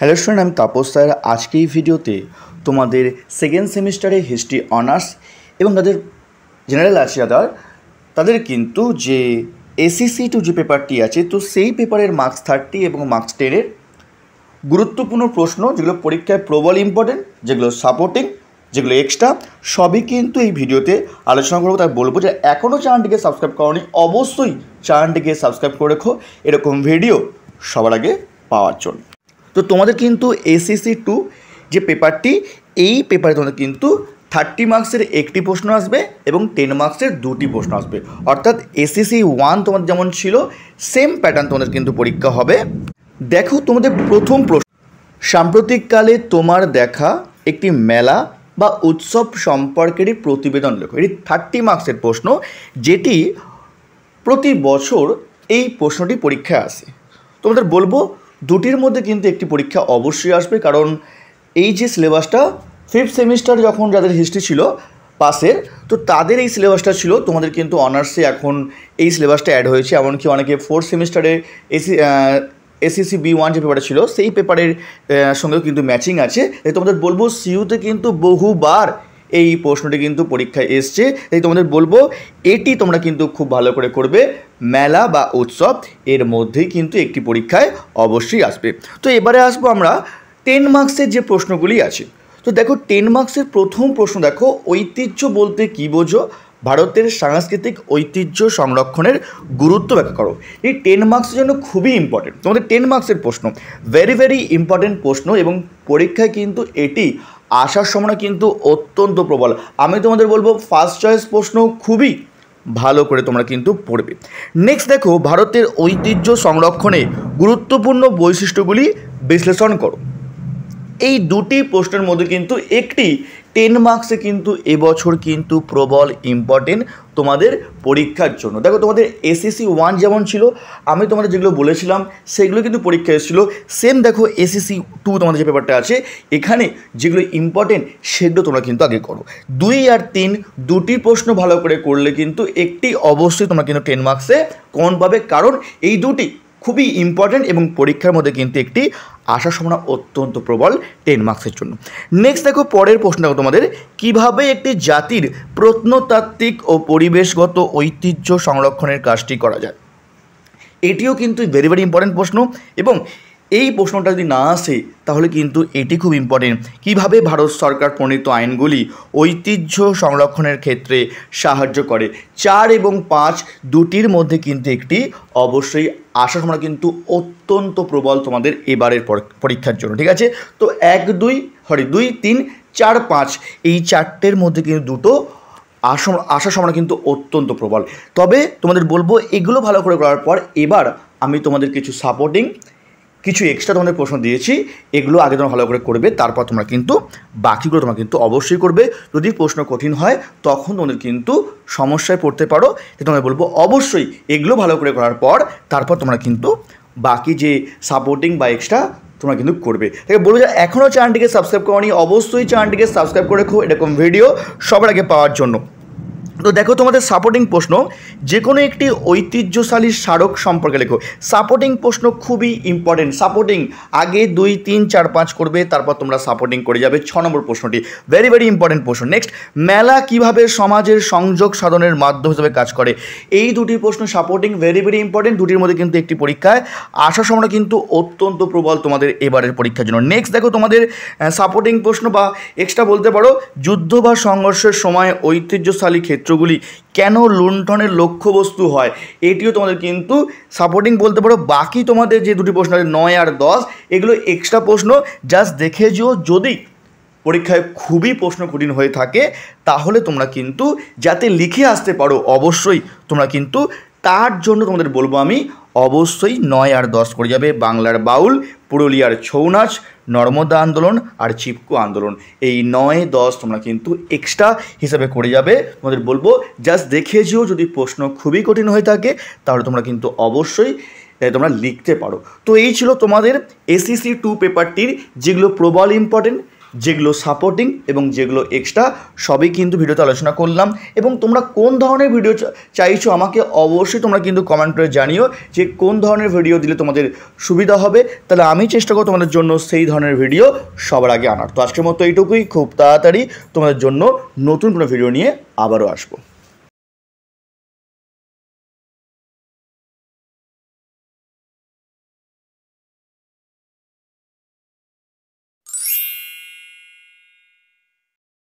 hello student আমি Tapas sir আজকে এই ভিডিওতে তোমাদের সেকেন্ড সেমিস্টারে হিস্ট্রি অনার্স এবং তাদের জেনারেল আছে আদার তাদের কিন্তু যে এসিসি টু যে পেপারটি আছে তো সেই পেপারের মার্কস থার্টি এবং মার্কস টেনের গুরুত্বপূর্ণ প্রশ্ন যেগুলো পরীক্ষায় প্রবল ইম্পর্টেন্ট যেগুলো সাপোর্টিং যেগুলো এক্সট্রা সবই কিন্তু এই ভিডিওতে আলোচনা করবো তাই বলবো যে এখনও চ্যানেলটিকে সাবস্ক্রাইব করনি অবশ্যই চ্যানেলটিকে সাবস্ক্রাইব করে রেখো এরকম ভিডিও সবার আগে পাওয়ার জন্য তো তোমাদের কিন্তু এসএসসি টু যে পেপারটি এই পেপারে তোমাদের কিন্তু থার্টি মার্কসের একটি প্রশ্ন আসবে এবং টেন মার্কসের দুটি প্রশ্ন আসবে অর্থাৎ এসএসসি ওয়ান তোমাদের যেমন ছিল সেম প্যাটার্ন তোমাদের কিন্তু পরীক্ষা হবে দেখো তোমাদের প্রথম প্রশ্ন সাম্প্রতিককালে তোমার দেখা একটি মেলা বা উৎসব সম্পর্কেরই প্রতিবেদন লেখো এটি থার্টি মার্কসের প্রশ্ন যেটি প্রতি বছর এই প্রশ্নটি পরীক্ষায় আসে তোমাদের বলবো দুটির মধ্যে কিন্তু একটি পরীক্ষা অবশ্যই আসবে কারণ এই যে সিলেবাসটা ফিফথ সেমিস্টার যখন যাদের হিস্ট্রি ছিল পাসের তো তাদের এই সিলেবাসটা ছিল তোমাদের কিন্তু অনার্সে এখন এই সিলেবাসটা অ্যাড হয়েছে এমনকি অনেকে ফোর্থ সেমিস্টারে এসি এসিসি বি ওয়ান যে পেপারটা ছিল সেই পেপারের সঙ্গেও কিন্তু ম্যাচিং আছে তোমাদের বলবো সিইউতে কিন্তু বহুবার এই প্রশ্নটি কিন্তু পরীক্ষায় এসছে তাই তোমাদের বলবো এটি তোমরা কিন্তু খুব ভালো করে করবে মেলা বা উৎসব এর মধ্যেই কিন্তু একটি পরীক্ষায় অবশ্যই আসবে তো এবারে আসবো আমরা টেন মার্কসের যে প্রশ্নগুলি আছে তো দেখো টেন মার্কসের প্রথম প্রশ্ন দেখো ঐতিহ্য বলতে কী বোঝো ভারতের সাংস্কৃতিক ঐতিহ্য সংরক্ষণের গুরুত্ব ব্যাখ্যা করো এই টেন মার্কসের জন্য খুবই ইম্পর্টেন্ট তোমাদের টেন মার্কসের প্রশ্ন ভেরি ভেরি ইম্পর্টেন্ট প্রশ্ন এবং পরীক্ষায় কিন্তু এটি আসার সময় কিন্তু অত্যন্ত প্রবল আমি তোমাদের বলবো ফার্স্ট চয়েস প্রশ্ন খুবই ভালো করে তোমরা কিন্তু পড়বে নেক্সট দেখো ভারতের ঐতিহ্য সংরক্ষণে গুরুত্বপূর্ণ বৈশিষ্ট্যগুলি বিশ্লেষণ করো এই দুটি প্রশ্নের মধ্যে কিন্তু একটি টেন মার্কসে কিন্তু এবছর কিন্তু প্রবল ইম্পর্টেন্ট তোমাদের পরীক্ষার জন্য দেখো তোমাদের এসএসসি ওয়ান e যেমন ছিল আমি তোমাদের যেগুলো বলেছিলাম সেগুলো কিন্তু পরীক্ষা এসেছিলো সেম দেখো এসএসসি টু e তোমাদের যে পেপারটা আছে এখানে যেগুলো ইম্পর্টেন্ট সেগুলো তোমরা কিন্তু আগে করো দুই আর তিন দুটি প্রশ্ন ভালো করে করলে কিন্তু একটি অবশ্যই তোমরা কিন্তু টেন মার্কসে কম পাবে কারণ এই দুটি খুবই ইম্পর্ট্যান্ট এবং পরীক্ষার মধ্যে কিন্তু একটি আসার সম্ভাবনা অত্যন্ত প্রবল টেন মার্কসের জন্য নেক্সট দেখো পরের প্রশ্ন দেখো তোমাদের কিভাবে একটি জাতির প্রত্নতাত্ত্বিক ও পরিবেশগত ঐতিহ্য সংরক্ষণের কাজটি করা যায় এটিও কিন্তু ভেরি ভেরি ইম্পর্টেন্ট প্রশ্ন এবং এই প্রশ্নটা যদি না আসে তাহলে কিন্তু এটি খুব ইম্পর্টেন্ট কিভাবে ভারত সরকার প্রণীত আইনগুলি ঐতিহ্য সংরক্ষণের ক্ষেত্রে সাহায্য করে চার এবং পাঁচ দুটির মধ্যে কিন্তু একটি অবশ্যই আসার সময় কিন্তু অত্যন্ত প্রবল তোমাদের এবারের পরীক্ষার জন্য ঠিক আছে তো এক দুই সরি দুই তিন চার পাঁচ এই চারটের মধ্যে কিন্তু দুটো আশা আসার সময় কিন্তু অত্যন্ত প্রবল তবে তোমাদের বলবো এগুলো ভালো করে করার পর এবার আমি তোমাদের কিছু সাপোর্টিং কিছু এক্সট্রা তোমাদের প্রশ্ন দিয়েছি এগুলো আগে তোমরা ভালো করে করবে তারপর তোমরা কিন্তু বাকিগুলো তোমরা কিন্তু অবশ্যই করবে যদি প্রশ্ন কঠিন হয় তখন তোমাদের কিন্তু সমস্যায় পড়তে পারো যে তোমাদের বলবো অবশ্যই এগুলো ভালো করে করার পর তারপর তোমরা কিন্তু বাকি যে সাপোর্টিং বা এক্সট্রা তোমরা কিন্তু করবে তাকে বলবো যে এখনও চ্যানেলটিকে সাবস্ক্রাইব করো অবশ্যই চ্যানেলটিকে সাবস্ক্রাইব করে রাখো এরকম ভিডিও সবার আগে পাওয়ার জন্য তো দেখো তোমাদের সাপোর্টিং প্রশ্ন যে কোনো একটি ঐতিহ্যশালী স্মারক সম্পর্কে লেখো সাপোর্টিং প্রশ্ন খুবই ইম্পর্টেন্ট সাপোর্টিং আগে দুই তিন চার পাঁচ করবে তারপর তোমরা সাপোর্টিং করে যাবে ছ নম্বর প্রশ্নটি ভেরি ভেরি ইম্পর্টেন্ট প্রশ্ন নেক্সট মেলা কিভাবে সমাজের সংযোগ সাধনের মাধ্যম হিসেবে কাজ করে এই দুটি প্রশ্ন সাপোর্টিং ভেরি ভেরি ইম্পর্টেন্ট দুটির মধ্যে কিন্তু একটি পরীক্ষায় আসার সময় কিন্তু অত্যন্ত প্রবল তোমাদের এবারের পরীক্ষার জন্য নেক্সট দেখো তোমাদের সাপোর্টিং প্রশ্ন বা এক্সট্রা বলতে পারো যুদ্ধ বা সংঘর্ষের সময় ঐতিহ্যশালী ক্ষেত্র প্রশ্নগুলি কেন লুণ্ঠনের লক্ষ্যবস্তু হয় এটিও তোমাদের কিন্তু সাপোর্টিং বলতে পারো বাকি তোমাদের যে দুটি প্রশ্ন আছে নয় আর দশ এগুলো এক্সট্রা প্রশ্ন জাস্ট দেখে যেও যদি পরীক্ষায় খুবই প্রশ্ন কঠিন হয়ে থাকে তাহলে তোমরা কিন্তু যাতে লিখে আসতে পারো অবশ্যই তোমরা কিন্তু তার জন্য তোমাদের বলবো আমি অবশ্যই নয় আর দশ করে যাবে বাংলার বাউল পুরুলিয়ার ছৌ নাচ নর্মদা আন্দোলন আর চিপকু আন্দোলন এই নয় দশ তোমরা কিন্তু এক্সট্রা হিসাবে করে যাবে তোমাদের বলবো জাস্ট দেখে যেও যদি প্রশ্ন খুবই কঠিন হয়ে থাকে তাহলে তোমরা কিন্তু অবশ্যই তোমরা লিখতে পারো তো এই ছিল তোমাদের এসিসি টু পেপারটির যেগুলো প্রবল ইম্পর্টেন্ট যেগুলো সাপোর্টিং এবং যেগুলো এক্সট্রা সবই কিন্তু ভিডিওতে আলোচনা করলাম এবং তোমরা কোন ধরনের ভিডিও চাইছো আমাকে অবশ্যই তোমরা কিন্তু কমেন্ট করে জানিও যে কোন ধরনের ভিডিও দিলে তোমাদের সুবিধা হবে তাহলে আমি চেষ্টা করবো তোমাদের জন্য সেই ধরনের ভিডিও সবার আগে আনার তো আজকের মতো এইটুকুই খুব তাড়াতাড়ি তোমাদের জন্য নতুন কোনো ভিডিও নিয়ে আবারও আসবো